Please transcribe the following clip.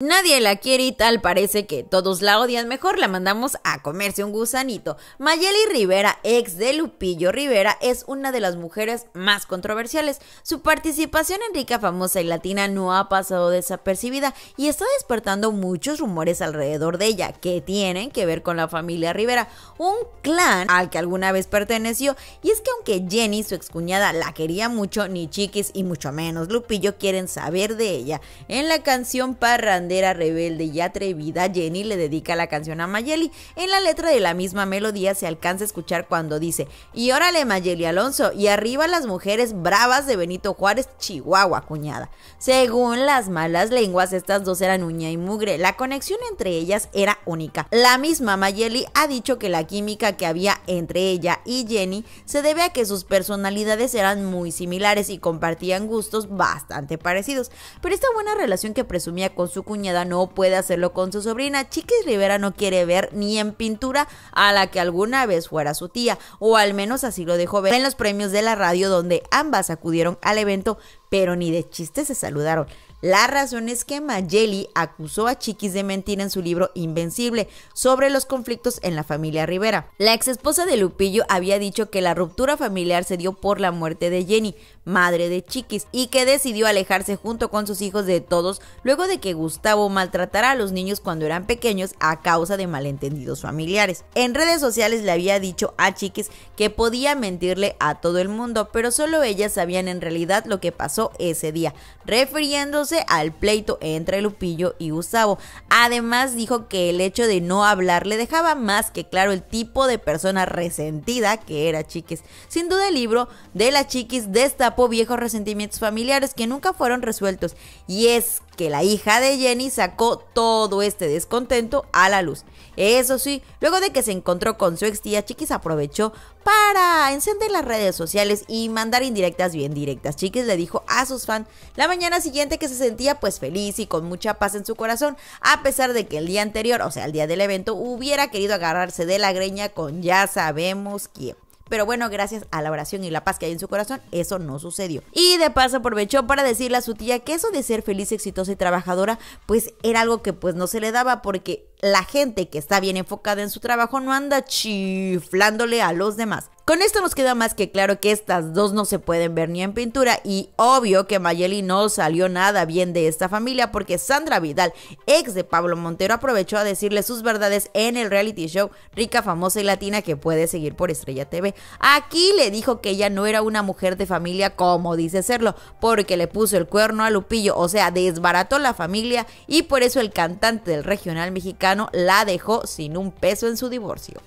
Nadie la quiere y tal parece que todos la odian. Mejor la mandamos a comerse un gusanito. Mayeli Rivera, ex de Lupillo Rivera, es una de las mujeres más controversiales. Su participación en Rica, Famosa y Latina no ha pasado desapercibida y está despertando muchos rumores alrededor de ella que tienen que ver con la familia Rivera, un clan al que alguna vez perteneció. Y es que aunque Jenny, su excuñada, la quería mucho, ni Chiquis y mucho menos Lupillo quieren saber de ella. En la canción Parranda, rebelde y atrevida, Jenny le dedica la canción a Mayeli. En la letra de la misma melodía se alcanza a escuchar cuando dice, y órale Mayeli Alonso, y arriba las mujeres bravas de Benito Juárez, Chihuahua, cuñada. Según las malas lenguas, estas dos eran uña y mugre. La conexión entre ellas era única. La misma Mayeli ha dicho que la química que había entre ella y Jenny se debe a que sus personalidades eran muy similares y compartían gustos bastante parecidos. Pero esta buena relación que presumía con su cuñada no puede hacerlo con su sobrina. Chiquis Rivera no quiere ver ni en pintura a la que alguna vez fuera su tía, o al menos así lo dejó ver en los premios de la radio donde ambas acudieron al evento, pero ni de chiste se saludaron. La razón es que Mayeli acusó a Chiquis de mentir en su libro Invencible sobre los conflictos en la familia Rivera. La ex esposa de Lupillo había dicho que la ruptura familiar se dio por la muerte de Jenny, madre de Chiquis, y que decidió alejarse junto con sus hijos de todos luego de que Gustavo maltratara a los niños cuando eran pequeños a causa de malentendidos familiares. En redes sociales le había dicho a Chiquis que podía mentirle a todo el mundo, pero solo ellas sabían en realidad lo que pasó ese día, refiriéndose al pleito entre Lupillo y Gustavo. Además dijo que el hecho de no hablar le dejaba más que claro el tipo de persona resentida que era Chiquis. Sin duda el libro de la Chiquis destapó viejos resentimientos familiares que nunca fueron resueltos. Y es que la hija de Jenny sacó todo este descontento a la luz. Eso sí, luego de que se encontró con su ex tía, Chiquis aprovechó para encender las redes sociales y mandar indirectas bien directas. Chiquis le dijo a sus fans la mañana siguiente que se sentía pues feliz y con mucha paz en su corazón, a pesar de que el día anterior, o sea, el día del evento, hubiera querido agarrarse de la greña con ya sabemos quién. Pero bueno, gracias a la oración y la paz que hay en su corazón, eso no sucedió. Y de paso aprovechó para decirle a su tía que eso de ser feliz, exitosa y trabajadora, pues era algo que pues no se le daba porque la gente que está bien enfocada en su trabajo no anda chiflándole a los demás. Con esto nos queda más que claro que estas dos no se pueden ver ni en pintura y obvio que Mayeli no salió nada bien de esta familia porque Sandra Vidal, ex de Pablo Montero, aprovechó a decirle sus verdades en el reality show Rica, Famosa y Latina que puede seguir por Estrella TV. Aquí le dijo que ella no era una mujer de familia como dice serlo, porque le puso el cuerno a Lupillo, o sea, desbarató la familia y por eso el cantante del regional mexicano la dejó sin un peso en su divorcio.